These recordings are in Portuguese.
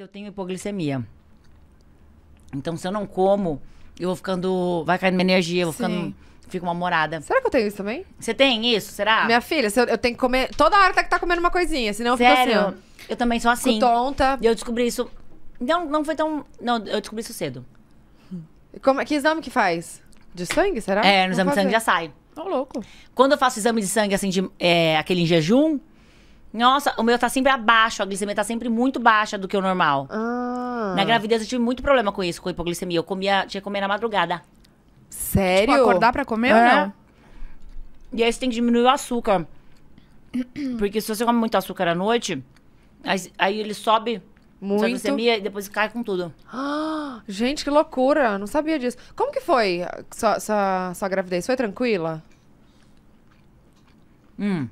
eu tenho hipoglicemia. Então, se eu não como, eu vou ficando. Vai caindo minha energia, eu vou Sim. ficando. Fico uma morada. Será que eu tenho isso também? Você tem isso? Será? Minha filha, eu, eu, tenho que comer. Toda hora tem tá, que estar tá comendo uma coisinha, senão Sério? eu fico assim. Ó, eu também sou assim. Tonta. E eu descobri isso. Não, não foi tão. Não, eu descobri isso cedo. Como, que exame que faz? De sangue, será? É, no exame de sangue já sai. Tô louco. Quando eu faço exame de sangue, assim, de, é, aquele em jejum, nossa, o meu tá sempre abaixo, a glicemia tá sempre muito baixa do que o normal. Ah. Na gravidez eu tive muito problema com isso, com hipoglicemia. Eu comia, tinha que comer na madrugada. Sério? Tipo, acordar pra comer é. ou não? E aí você tem que diminuir o açúcar. Porque se você come muito açúcar à noite, aí, aí ele sobe muito. A glicemia e depois cai com tudo. Ah, gente, que loucura! Não sabia disso. Como que foi sua, sua, sua gravidez? Foi tranquila? Hum.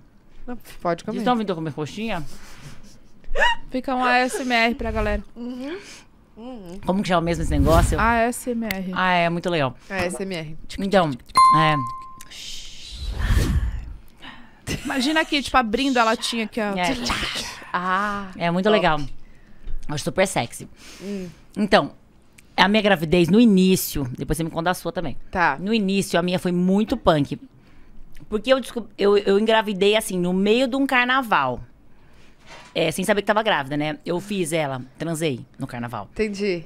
Não, pode comer. Vocês estão vindo comer coxinha? Fica um ASMR pra galera. Uhum. Como que chama mesmo esse negócio? ASMR. Ah, é muito legal. ASMR. Então, é. Imagina aqui, tipo, abrindo a latinha aqui, ó. É. Ah, é muito top. legal. É Acho super sexy. Hum. Então, a minha gravidez no início, depois você me conta a sua também. Tá. No início, a minha foi muito punk. Porque eu, descob... eu, eu engravidei, assim, no meio de um carnaval. É, sem saber que tava grávida, né? Eu fiz ela, transei no carnaval. Entendi.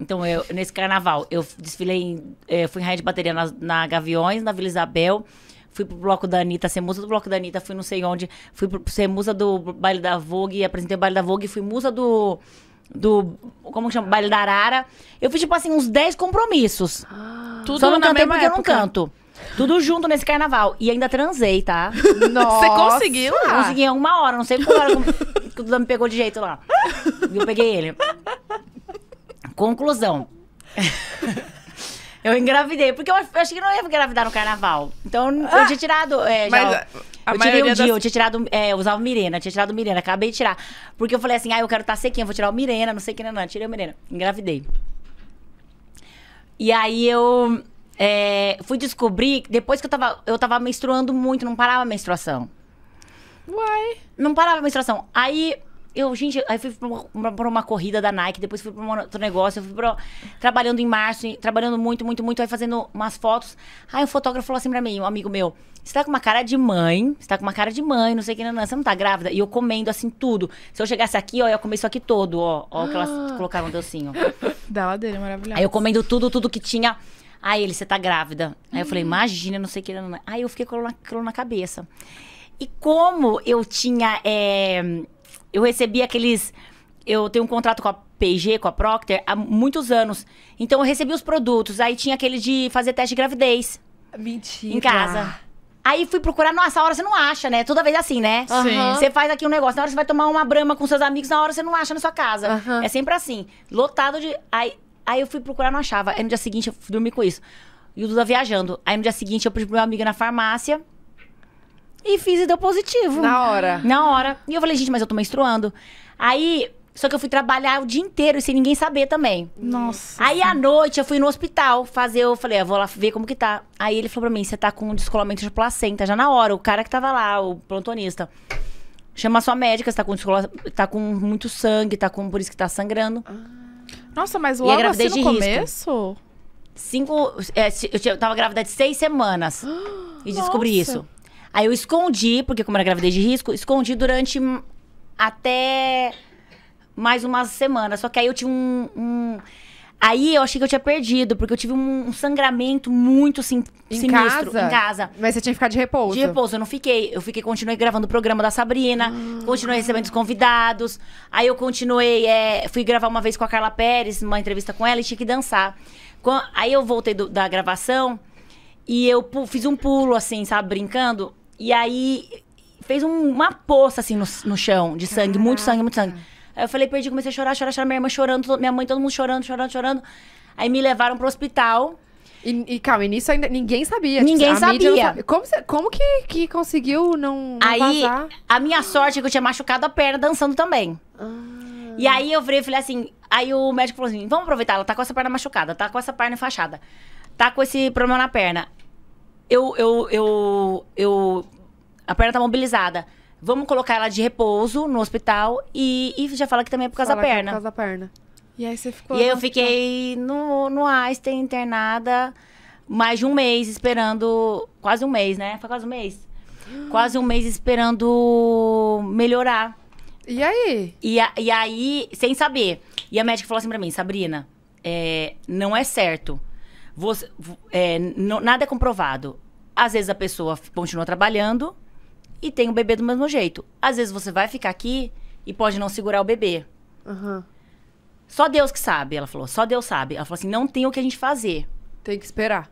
Então, eu, nesse carnaval, eu desfilei, em, é, fui em raia de bateria na, na Gaviões, na Vila Isabel fui pro bloco da Anitta, ser musa do bloco da Anitta, fui não sei onde, fui pro, ser musa do baile da Vogue, apresentei o baile da Vogue, fui musa do. do como chama? Baile da Arara. Eu fiz, tipo assim, uns 10 compromissos. Ah, Tudo Só não cantei porque época. eu não canto. Tudo junto nesse carnaval. E ainda transei, tá? Nossa. Você conseguiu? Consegui uma hora, não sei por hora que o Dan me pegou de jeito lá. E eu peguei ele. Conclusão. Eu engravidei, porque eu achei que não ia engravidar no carnaval. Então ah, eu tinha tirado. É, mas a, a eu tirei um das... dia, eu tinha tirado. É, eu usava Mirena, tinha tirado Mirena, acabei de tirar. Porque eu falei assim, ah, eu quero estar tá sequinha, vou tirar o Mirena, não sei o que, não, não. Tirei o Mirena. Engravidei. E aí eu é, fui descobrir depois que eu tava, eu tava menstruando muito, não parava a menstruação. Uai. Não parava a menstruação. Aí eu, gente, aí fui pra uma, pra uma corrida da Nike, depois fui pra um outro negócio, eu fui pra, trabalhando em março, trabalhando muito, muito, muito, aí fazendo umas fotos. Aí um fotógrafo falou assim pra mim, um amigo meu, você tá com uma cara de mãe, você tá com uma cara de mãe, não sei o que, não, não, você não tá grávida? E eu comendo, assim, tudo. Se eu chegasse aqui, ó, eu comi isso aqui todo, ó, ó, que elas colocaram um docinho. da ladeira, maravilhosa. Aí eu comendo tudo, tudo que tinha... Aí ele, você tá grávida. Aí eu falei, uhum. imagina, não sei o que. Não. Aí eu fiquei com aquilo na cabeça. E como eu tinha. É, eu recebi aqueles. Eu tenho um contrato com a PG, com a Procter, há muitos anos. Então eu recebi os produtos. Aí tinha aquele de fazer teste de gravidez. Mentira. Em casa. Aí fui procurar, nossa, a hora você não acha, né? Toda vez assim, né? Sim. Uhum. Você faz aqui um negócio, na hora você vai tomar uma brama com seus amigos, na hora você não acha na é sua casa. Uhum. É sempre assim. Lotado de. Aí Aí eu fui procurar, não achava. Aí no dia seguinte eu dormi com isso. E o Duda viajando. Aí no dia seguinte eu pedi pro meu amigo na farmácia. E fiz e deu positivo. Na hora. Na hora. E eu falei, gente, mas eu tô menstruando. Aí, só que eu fui trabalhar o dia inteiro sem ninguém saber também. Nossa. Aí à noite eu fui no hospital fazer, eu falei, eu ah, vou lá ver como que tá. Aí ele falou pra mim, você tá com descolamento de placenta já na hora. O cara que tava lá, o plantonista. Chama sua médica, você tá com, tá com muito sangue, tá com. Por isso que tá sangrando. Ah. Nossa, mas é logo e a gravidez assim no de começo? Risco. Cinco. É, eu tava grávida de seis semanas. e Nossa. descobri isso. Aí eu escondi, porque como era gravidez de risco, escondi durante até mais umas semanas. Só que aí eu tinha um, um Aí eu achei que eu tinha perdido, porque eu tive um, um sangramento muito sim, em sinistro casa? em casa. Mas você tinha que ficar de repouso. De repouso, eu não fiquei. Eu fiquei, continuei gravando o programa da Sabrina, ah. continuei recebendo os convidados. Aí eu continuei, é, fui gravar uma vez com a Carla Pérez, uma entrevista com ela, e tinha que dançar. aí eu voltei do, da gravação e eu fiz um pulo, assim, sabe, brincando. E aí fez um, uma poça, assim, no, no chão, de sangue, muito sangue, muito sangue. Aí eu falei, perdi, comecei a chorar, chorar, chorar, minha irmã chorando, minha mãe, todo mundo chorando, chorando, chorando. Aí me levaram pro hospital. E, e calma, e nisso ainda ninguém sabia. Tipo, ninguém tipo, sabia. sabia. Como, como que, que conseguiu não, não Aí, vazar? a minha sorte é que eu tinha machucado a perna dançando também. Ah. E aí eu virei e falei assim, aí o médico falou assim, vamos aproveitar, ela tá com essa perna machucada, tá com essa perna fachada, tá com esse problema na perna. Eu, eu, eu, eu, a perna tá mobilizada. Vamos colocar ela de repouso no hospital e, e já fala que também é por causa fala da perna. É por causa da perna. E aí você ficou. E eu fiquei no, no Einstein internada mais de um mês esperando. Quase um mês, né? Foi quase um mês? Quase um mês esperando melhorar. E aí? E, a, e aí, sem saber. E a médica falou assim pra mim, Sabrina, é, não é certo. Você, é, não, nada é comprovado. Às vezes a pessoa continua trabalhando, e tem o bebê do mesmo jeito. Às vezes você vai ficar aqui e pode não segurar o bebê. Uhum. Só Deus que sabe, ela falou. Só Deus sabe. Ela falou assim: não tem o que a gente fazer. Tem que esperar.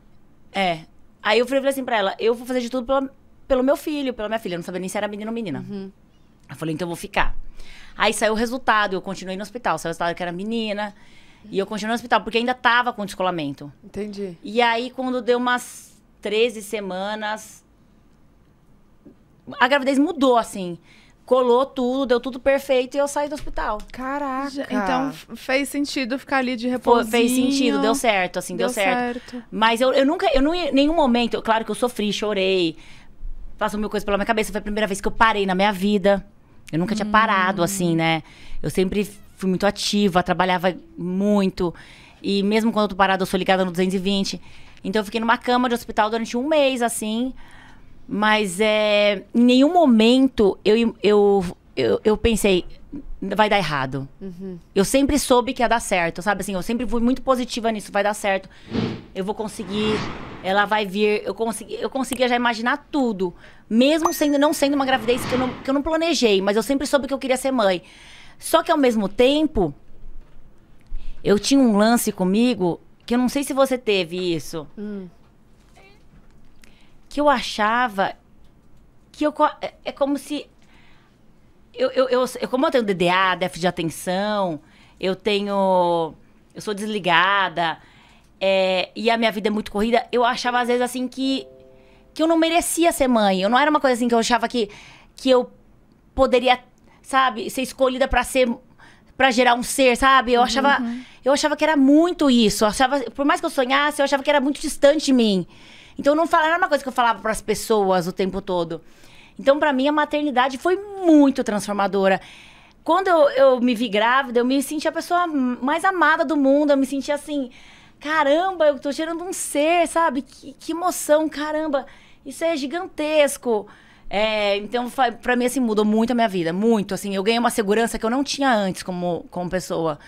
É. Aí eu falei assim pra ela: eu vou fazer de tudo pela, pelo meu filho, pela minha filha. Eu não sabia nem se era menino ou menina. Uhum. Ela falou: então eu vou ficar. Aí saiu o resultado, eu continuei no hospital. Saiu o resultado que era menina. E eu continuei no hospital, porque ainda tava com descolamento. Entendi. E aí, quando deu umas 13 semanas, a gravidez mudou, assim. Colou tudo, deu tudo perfeito e eu saí do hospital. Caraca. Então fez sentido ficar ali de repouso. Fez sentido, deu certo, assim, deu, deu certo. certo. Mas eu, eu nunca, eu não, em nenhum momento, claro que eu sofri, chorei, passou mil coisas pela minha cabeça. Foi a primeira vez que eu parei na minha vida. Eu nunca hum. tinha parado, assim, né? Eu sempre fui muito ativa, trabalhava muito. E mesmo quando eu tô parada, eu sou ligada no 220. Então eu fiquei numa cama de hospital durante um mês, assim. Mas é, em nenhum momento eu, eu, eu, eu pensei, vai dar errado. Uhum. Eu sempre soube que ia dar certo, sabe? Assim, eu sempre fui muito positiva nisso, vai dar certo. Eu vou conseguir, ela vai vir. Eu consegui, eu conseguia já imaginar tudo. Mesmo sendo, não sendo uma gravidez que eu, não, que eu não planejei, mas eu sempre soube que eu queria ser mãe. Só que ao mesmo tempo, eu tinha um lance comigo que eu não sei se você teve isso. Hum que eu achava que eu. É, é como se. Eu, eu, eu, eu como eu tenho DDA, déficit de atenção, eu tenho. Eu sou desligada, é, e a minha vida é muito corrida, eu achava às vezes assim que. que eu não merecia ser mãe. Eu não era uma coisa assim que eu achava que, que eu poderia, sabe, ser escolhida para ser para gerar um ser, sabe? Eu achava, uhum. eu achava que era muito isso. Eu achava, por mais que eu sonhasse, eu achava que era muito distante de mim. Então não falava, era uma coisa que eu falava para as pessoas o tempo todo. Então, para mim, a maternidade foi muito transformadora. Quando eu, eu me vi grávida, eu me senti a pessoa mais amada do mundo. Eu me senti assim, caramba, eu tô gerando um ser, sabe? Que, que emoção, caramba. Isso é gigantesco. É, então, para mim, assim, mudou muito a minha vida, muito. Assim, eu ganhei uma segurança que eu não tinha antes como, como pessoa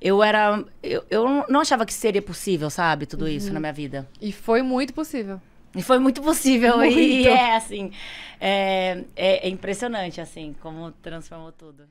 eu era. Eu, eu não achava que seria possível, sabe? Tudo isso uhum. na minha vida. E foi muito possível. E foi muito possível. Muito. E é, assim. é, é impressionante, assim, como transformou tudo.